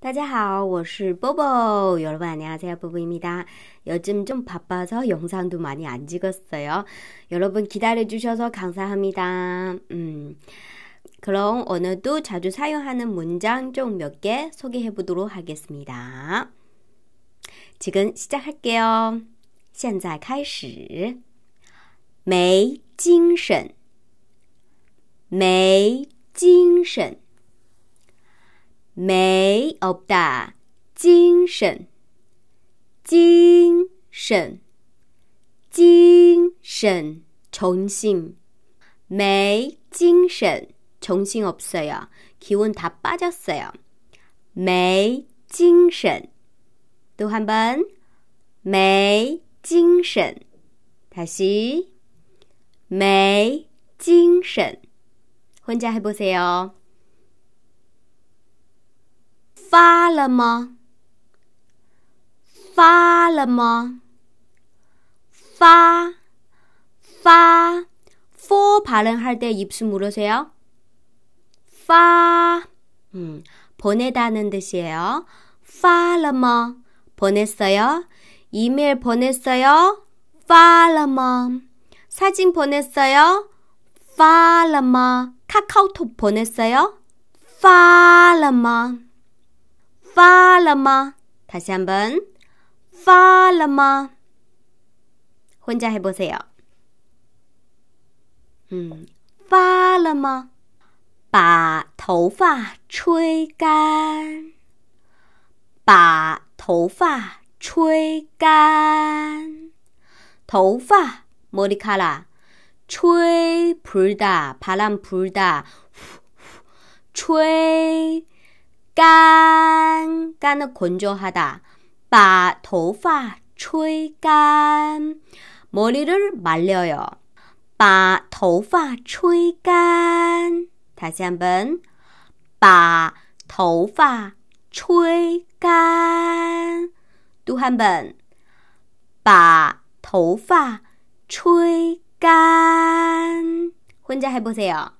大家好，我是 뽀뽀 여러분 안녕하세요 뽀뽀입니다. 요즘 좀 바빠서 영상도 많이 안 찍었어요. 여러분 기다려 주셔서 감사합니다. 음. 그럼 오늘도 자주 사용하는 문장 좀 몇 개 소개해 보도록 하겠습니다. 지금 시작할게요. 现在开始.没精神.没精神.没精神没 없다. 精神精神精神 정신 매精神 정신 없어요. 기운 다 빠졌어요. 매精神 또 한번 매精神 다시 매精神 혼자 해보세요. 发了吗？发了吗？发发 for 발음할 때 입술 물으세요. 파 음, 보내다는 뜻이에요. 팔러머 보냈어요. 이메일 보냈어요. 팔러머 사진 보냈어요. 팔러머 카카오톡 보냈어요. 팔러머 发了吗？他想问，发了吗？혼자해보세 요。 嗯，发了吗？把头发吹干，把头发吹干。头发，莫리카 라， 吹풀 다， 바람풀 다， 吹。깐 깐은 건조하다. 把头发吹干. 머리를 말려요. 把头发吹干. 다시 한번. 把头发吹干.또한 번. 把头发吹干. 혼자 해보세요.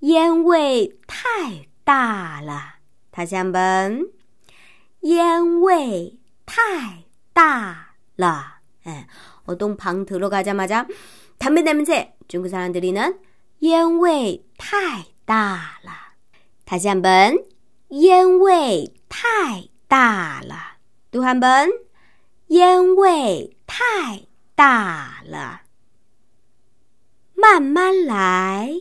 烟味太大了，他想本烟味太大了，哎，我从旁头落个家马家，他们那边在中国乡人嘴里呢，烟味太大了，他想本烟味太大了，读汉本烟味太大了，慢慢来。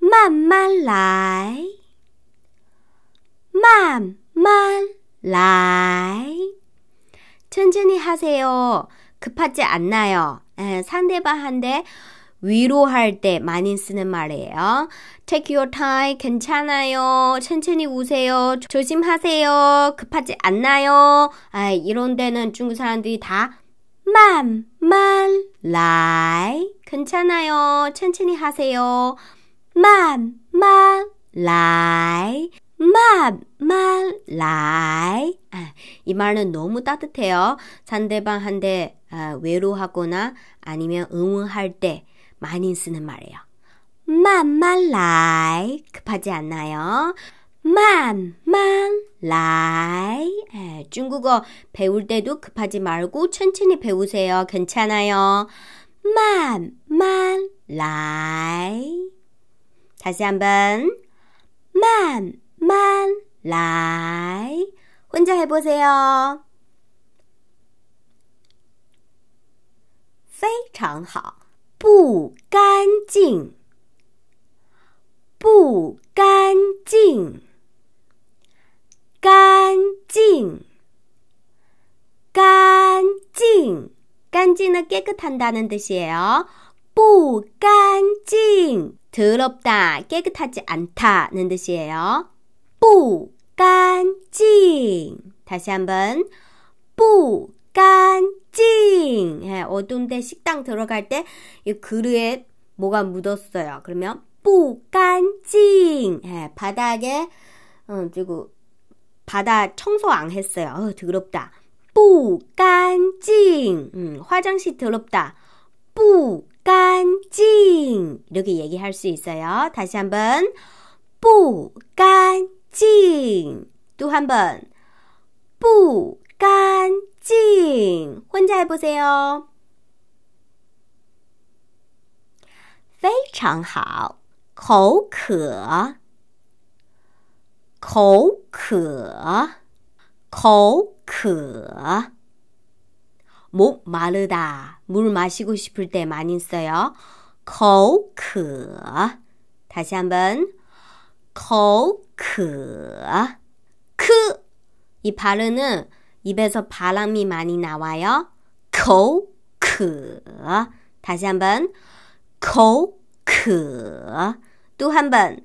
慢慢来，慢慢来。천천히 하세요. 급하지 않나요? 예, 상대방한테 위로할 때 많이 쓰는 말이에요. Take your time. 괜찮아요. 천천히 우세요. 조심하세요. 급하지 않나요? 아, 이런 데는 중국 사람들이 다 맘, 말, 라이. 괜찮아요. 천천히 하세요. 慢慢来,慢慢 라이. 아, 이 말은 너무 따뜻해요. 상대방한테 아, 외로하거나 아니면 응원할 때 많이 쓰는 말이에요. 만만 라 급하지 않나요? 만만 라이 아, 중국어 배울 때도 급하지 말고 천천히 배우세요. 괜찮아요. 만만 라이 他像本慢慢来，混着还播啥哟？非常好，不干净，不干净，干净，干净，干净的“깨끗한다”呢得写哦，不干净。 더럽다, 깨끗하지 않다는 뜻이에요. 뿌干징 다시 한번. 뿌干징 예, 어두운데 식당 들어갈 때 이 그릇에 뭐가 묻었어요. 그러면 뿌干징 예, 바닥에 어, 그리고 바다 청소 안 했어요. 어, 더럽다. 뿌干징 음, 화장실 더럽다. 뿌 깐찡 이렇게 얘기할 수 있어요. 다시 한번 뿌깐찡 또 한번 뿌깐찡 혼자 해보세요. 非常好口渴口渴口渴목 마르다. 물 마시고 싶을 때 많이 써요. 口渴. 다시 한번. 口渴. 크. 이 발음은 입에서 바람이 많이 나와요. 口渴. 다시 한번. 口渴.또 한번.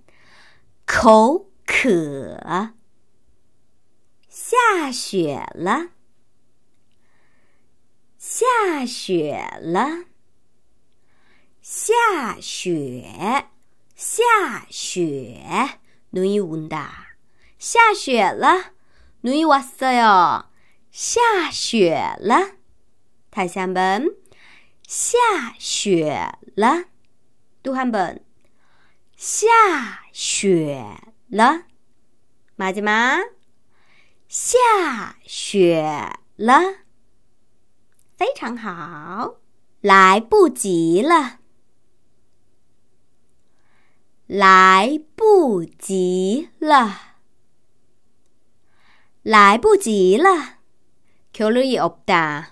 口渴.下雪了。下雪了，下雪，下雪，努伊温达，下雪了，努伊瓦瑟哟，下雪了，泰香本，下雪了，杜汉本，下雪了，马吉马，下雪了。非常好，来不及了，来不及了，来不及了。결이없다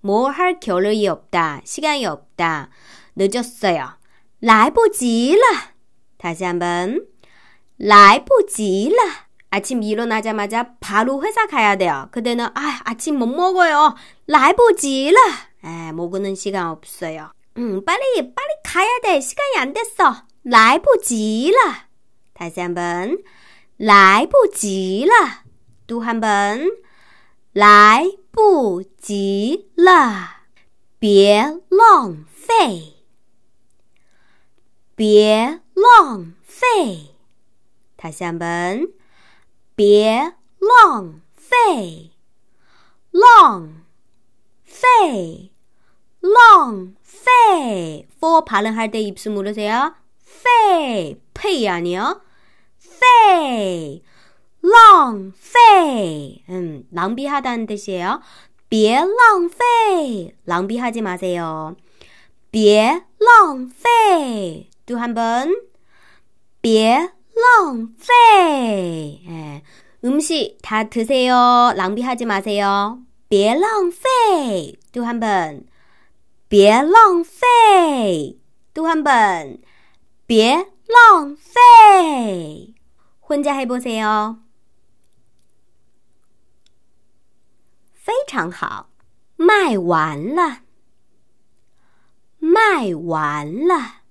모하결이없다시간이없다늦었어요来不及了。다시한 번， 来不及了。 아침 일어나자마자 바로 회사 가야 돼요. 그대는 아, 아침 못 먹어요. 라이보지라. 에, 먹는 시간 없어요. 음, 빨리 빨리 가야 돼. 시간이 안 됐어. 라이보지라. 다시 한번 라이보지라. 또 한번 라이보지라. 别浪费,别浪费. 다시 한번 别浪费，浪费，浪费. for 발음할 때 입술 모르세요? 페, 페이 아니요? 페, 낭페. 음, 낭비하다는 뜻이에요. 别浪费, 낭비하지 마세요. 别浪费.또한 번. 别浪费哎，음是다特色哟，浪비哈지마세哟，别浪费。杜汉本，别浪费。杜汉本，别浪费。混加黑波塞哟，非常好。卖完了，卖完了，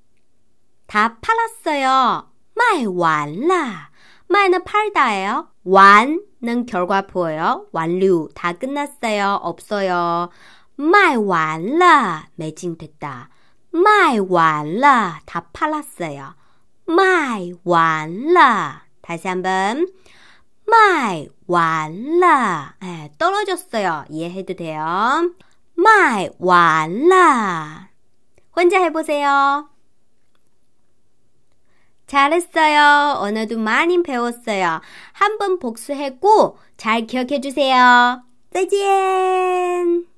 他怕了어 요。 卖完了卖이는 팔다예요. 완는 결과부예요. 완다 끝났어요. 없어요. 마이 완 매진됐다. 마이 완다 팔았어요. 마이 완 다시 한번. 마이 완라. 떨어졌어요. 이해해도 돼요. 마이 완 혼자 해보세요. 잘했어요. 오늘도 많이 배웠어요. 한 번 복수했고 잘 기억해 주세요. 짜잔!